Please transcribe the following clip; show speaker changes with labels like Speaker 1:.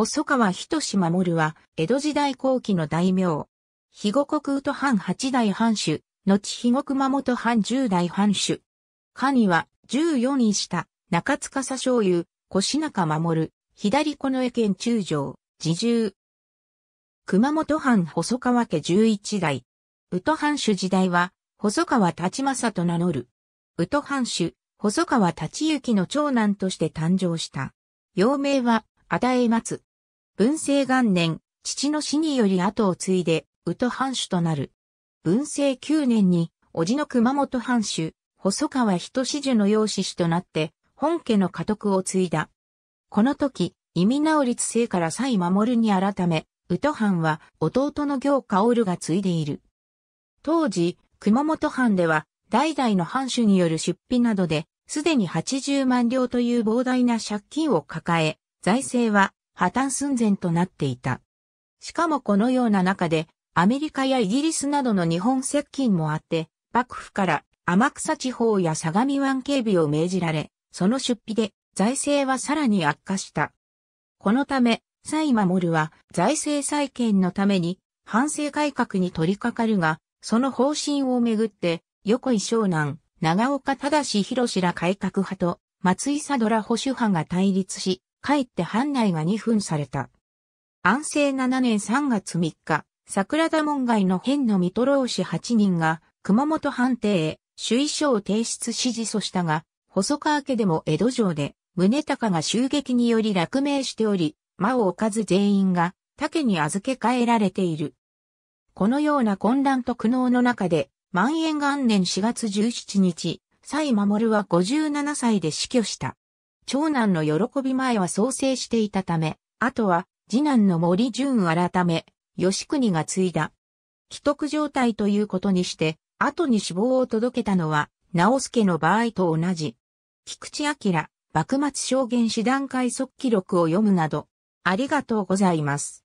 Speaker 1: 細川仁守は、江戸時代後期の大名。肥後国宇都藩八代藩主、後肥後熊本藩十代藩主。下には、十四人下、中塚佐醤油、越中守、左近の江県中将、自重。熊本藩細川家十一代。宇都藩主時代は、細川立正と名乗る。宇都藩主、細川立之の長男として誕生した。幼名は、与え松。文政元年、父の死により後を継いで、宇都藩主となる。文政9年に、叔父の熊本藩主、細川人志樹の養子氏となって、本家の家督を継いだ。この時、意味直立生から再守るに改め、宇都藩は弟の行薫が継いでいる。当時、熊本藩では、代々の藩主による出費などで、すでに80万両という膨大な借金を抱え、財政は破綻寸前となっていた。しかもこのような中で、アメリカやイギリスなどの日本接近もあって、幕府から天草地方や相模湾警備を命じられ、その出費で財政はさらに悪化した。このため、蔡守は財政再建のために反省改革に取り掛かるが、その方針をめぐって、横井湘南、長岡忠博ら改革派と松井佐ドラ保守派が対立し、帰って藩内が2分された。安政7年3月3日、桜田門外の変の水ろう子8人が、熊本藩邸へ、首位書を提出指示そしたが、細川家でも江戸城で、宗隆が襲撃により落命しており、間を置かず全員が、竹に預け替えられている。このような混乱と苦悩の中で、万延元年4月17日、蔡守は57歳で死去した。長男の喜び前は創生していたため、あとは、次男の森淳改め、吉国が継いだ。既得状態ということにして、後に死亡を届けたのは、直助の場合と同じ。菊池明、幕末証言師団会速記録を読むなど、ありがとうございます。